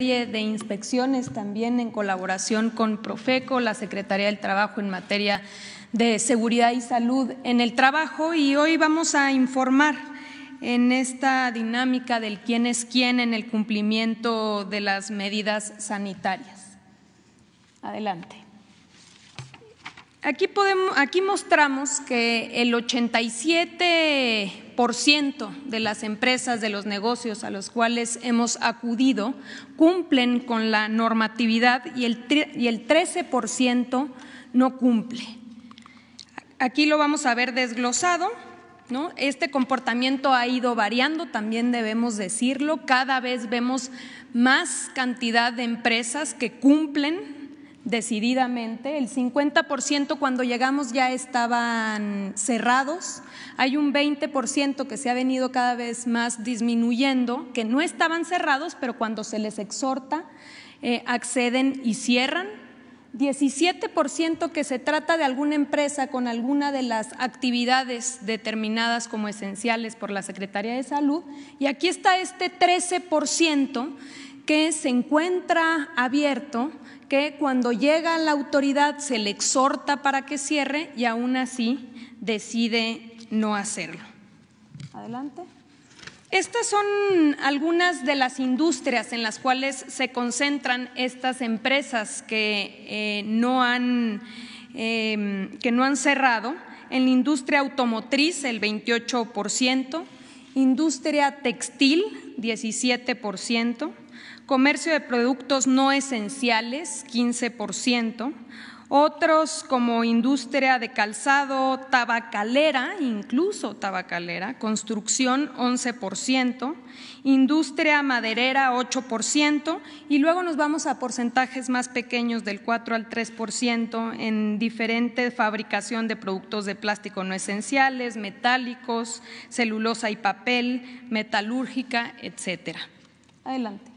de inspecciones también en colaboración con Profeco, la Secretaría del Trabajo en materia de seguridad y salud en el trabajo y hoy vamos a informar en esta dinámica del quién es quién en el cumplimiento de las medidas sanitarias. Adelante. Aquí, podemos, aquí mostramos que el 87% de las empresas, de los negocios a los cuales hemos acudido, cumplen con la normatividad y el, y el 13% no cumple. Aquí lo vamos a ver desglosado. ¿no? Este comportamiento ha ido variando, también debemos decirlo. Cada vez vemos más cantidad de empresas que cumplen decididamente. El 50% cuando llegamos ya estaban cerrados. Hay un 20% que se ha venido cada vez más disminuyendo, que no estaban cerrados, pero cuando se les exhorta, eh, acceden y cierran. 17% que se trata de alguna empresa con alguna de las actividades determinadas como esenciales por la Secretaría de Salud. Y aquí está este 13% que se encuentra abierto que cuando llega la autoridad se le exhorta para que cierre y aún así decide no hacerlo. Adelante. Estas son algunas de las industrias en las cuales se concentran estas empresas que, eh, no, han, em, que no han cerrado. En la industria automotriz, el 28%, industria textil, 17%, comercio de productos no esenciales, 15%, otros como industria de calzado, tabacalera, incluso tabacalera, construcción 11%, industria maderera 8% y luego nos vamos a porcentajes más pequeños del 4 al 3% en diferente fabricación de productos de plástico no esenciales, metálicos, celulosa y papel, metalúrgica, etcétera. Adelante.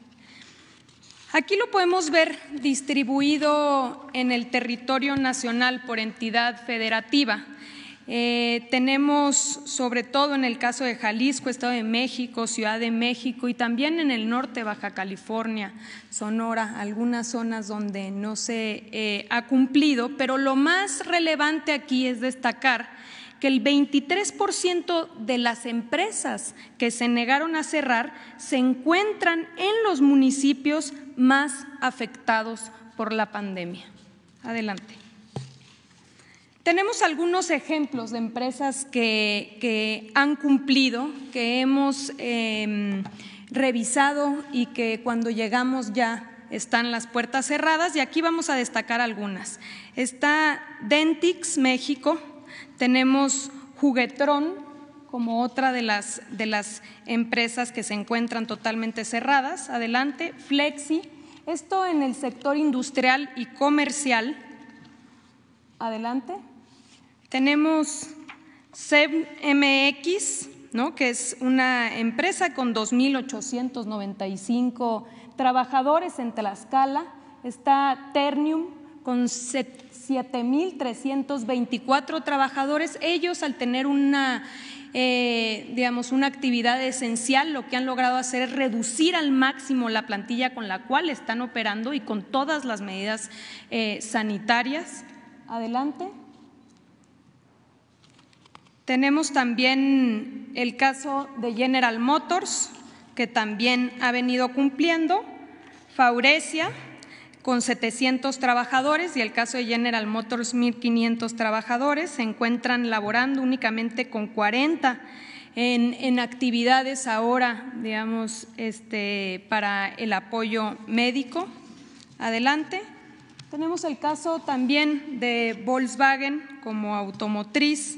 Aquí lo podemos ver distribuido en el territorio nacional por entidad federativa. Eh, tenemos, sobre todo en el caso de Jalisco, Estado de México, Ciudad de México y también en el norte, Baja California, Sonora, algunas zonas donde no se eh, ha cumplido, pero lo más relevante aquí es destacar que el 23% de las empresas que se negaron a cerrar se encuentran en los municipios más afectados por la pandemia. Adelante. Tenemos algunos ejemplos de empresas que, han cumplido, que hemos em, revisado y que cuando llegamos ya están las puertas cerradas y aquí vamos a destacar algunas. Está Dentix México, tenemos Juguetrón como otra de las, de las empresas que se encuentran totalmente cerradas. Adelante, Flexi, esto en el sector industrial y comercial. Adelante. Tenemos CEMX, que es una empresa con 2.895 trabajadores en Tlaxcala. Está Ternium, con 7.324 trabajadores. Ellos, al tener una, eh, digamos, una actividad esencial, lo que han logrado hacer es reducir al máximo la plantilla con la cual están operando y con todas las medidas eh, sanitarias. Adelante. Tenemos también el caso de General Motors, que también ha venido cumpliendo, Faurecia, con 700 trabajadores y el caso de General Motors 1.500 trabajadores se encuentran laborando únicamente con 40 en, actividades ahora, digamos, este, para el apoyo médico. Adelante. Tenemos el caso también de Volkswagen como automotriz,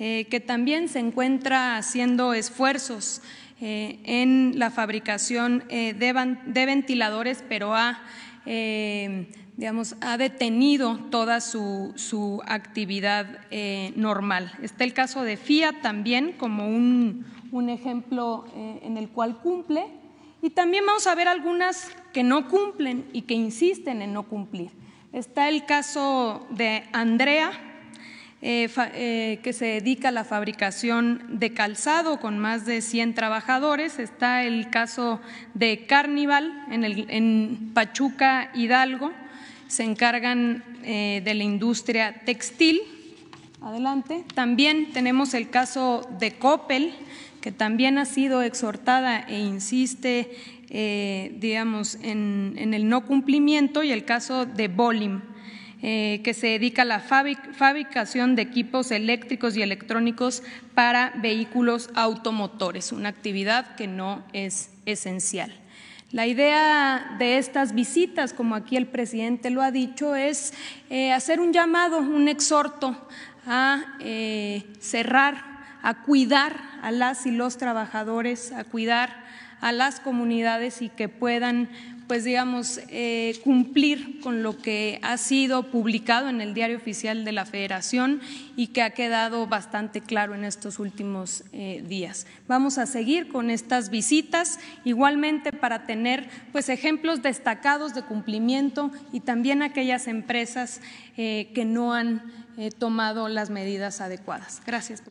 eh, que también se encuentra haciendo esfuerzos eh, en la fabricación eh, de, de ventiladores, pero ha eh, digamos, ha detenido toda su, actividad eh, normal. Está el caso de FIA también como un, ejemplo eh, en el cual cumple y también vamos a ver algunas que no cumplen y que insisten en no cumplir. Está el caso de Andrea, eh, eh, que se dedica a la fabricación de calzado con más de 100 trabajadores. Está el caso de Carnival en, el, en Pachuca, Hidalgo. Se encargan eh, de la industria textil. Adelante. También tenemos el caso de Coppel, que también ha sido exhortada e insiste, digamos, en, en el no cumplimiento, y el caso de Bolim eh, que se dedica a la fabricación de equipos eléctricos y electrónicos para vehículos automotores, una actividad que no es esencial. La idea de estas visitas, como aquí el presidente lo ha dicho, es eh, hacer un llamado, un exhorto a eh, cerrar, a cuidar a las y los trabajadores, a cuidar a las comunidades y que puedan pues digamos, eh, cumplir con lo que ha sido publicado en el Diario Oficial de la Federación y que ha quedado bastante claro en estos últimos eh, días. Vamos a seguir con estas visitas, igualmente para tener pues, ejemplos destacados de cumplimiento y también aquellas empresas eh, que no han tomado las medidas adecuadas. Gracias.